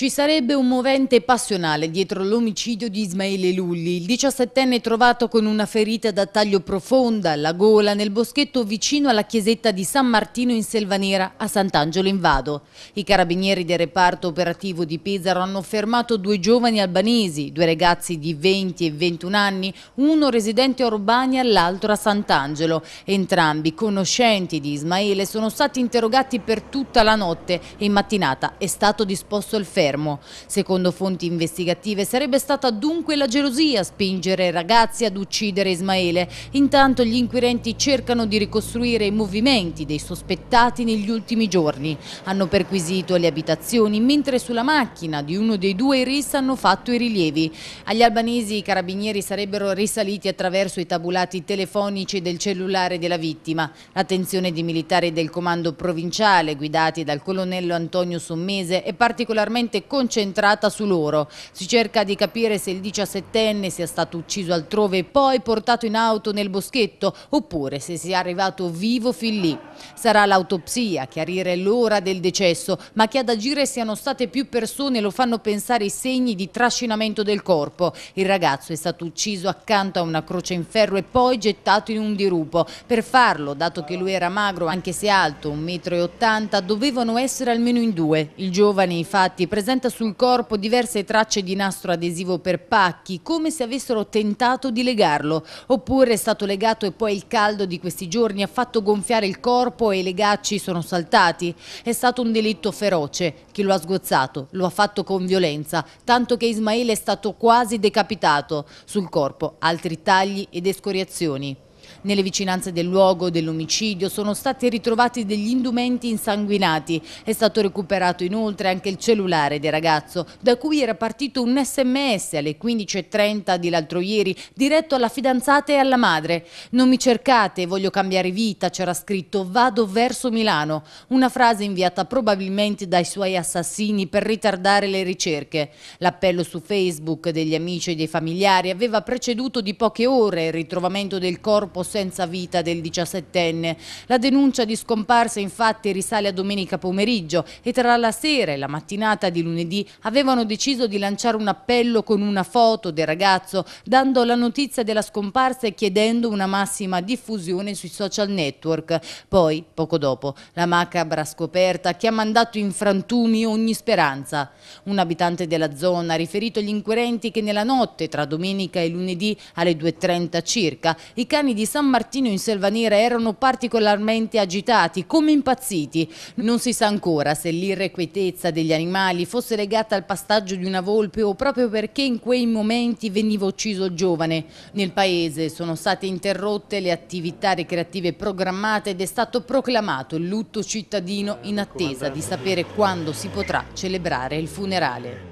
Ci sarebbe un movente passionale dietro l'omicidio di Ismaele Lulli, il 17enne trovato con una ferita da taglio profonda alla gola nel boschetto vicino alla chiesetta di San Martino in Selvanera a Sant'Angelo in Vado. I carabinieri del reparto operativo di Pesaro hanno fermato due giovani albanesi, due ragazzi di 20 e 21 anni, uno residente a Urbania e l'altro a Sant'Angelo. Entrambi conoscenti di Ismaele sono stati interrogati per tutta la notte e in mattinata è stato disposto il fermo Palermo. Secondo fonti investigative sarebbe stata dunque la gelosia a spingere i ragazzi ad uccidere Ismaele. Intanto gli inquirenti cercano di ricostruire i movimenti dei sospettati negli ultimi giorni. Hanno perquisito le abitazioni mentre sulla macchina di uno dei due RIS hanno fatto i rilievi. Agli albanesi i carabinieri sarebbero risaliti attraverso i tabulati telefonici del cellulare della vittima. L'attenzione di militari del comando provinciale guidati dal colonnello Antonio Sommese è particolarmente concentrata su loro. Si cerca di capire se il 17enne sia stato ucciso altrove e poi portato in auto nel boschetto oppure se sia arrivato vivo fin lì. Sarà l'autopsia a chiarire l'ora del decesso, ma che ad agire siano state più persone lo fanno pensare i segni di trascinamento del corpo. Il ragazzo è stato ucciso accanto a una croce in ferro e poi gettato in un dirupo. Per farlo, dato che lui era magro anche se alto, 1,80 m, dovevano essere almeno in due. Il giovane infatti presentava presenta sul corpo diverse tracce di nastro adesivo per pacchi, come se avessero tentato di legarlo. Oppure è stato legato e poi il caldo di questi giorni ha fatto gonfiare il corpo e i legacci sono saltati. È stato un delitto feroce. Chi lo ha sgozzato lo ha fatto con violenza, tanto che Ismail è stato quasi decapitato. Sul corpo altri tagli ed escoriazioni. Nelle vicinanze del luogo dell'omicidio sono stati ritrovati degli indumenti insanguinati. È stato recuperato inoltre anche il cellulare del ragazzo, da cui era partito un sms alle 15.30 di l'altro ieri, diretto alla fidanzata e alla madre. Non mi cercate, voglio cambiare vita, c'era scritto vado verso Milano. Una frase inviata probabilmente dai suoi assassini per ritardare le ricerche. L'appello su Facebook degli amici e dei familiari aveva preceduto di poche ore il ritrovamento del corpo corpo senza vita del 17enne. La denuncia di scomparsa infatti risale a domenica pomeriggio e tra la sera e la mattinata di lunedì avevano deciso di lanciare un appello con una foto del ragazzo dando la notizia della scomparsa e chiedendo una massima diffusione sui social network. Poi, poco dopo, la macabra scoperta che ha mandato in frantumi ogni speranza. Un abitante della zona ha riferito agli inquirenti che nella notte tra domenica e lunedì alle 2.30 circa i cani di San Martino in Selvanera erano particolarmente agitati, come impazziti. Non si sa ancora se l'irrequietezza degli animali fosse legata al pastaggio di una volpe o proprio perché in quei momenti veniva ucciso il giovane. Nel paese sono state interrotte le attività recreative programmate ed è stato proclamato il lutto cittadino in attesa di sapere quando si potrà celebrare il funerale.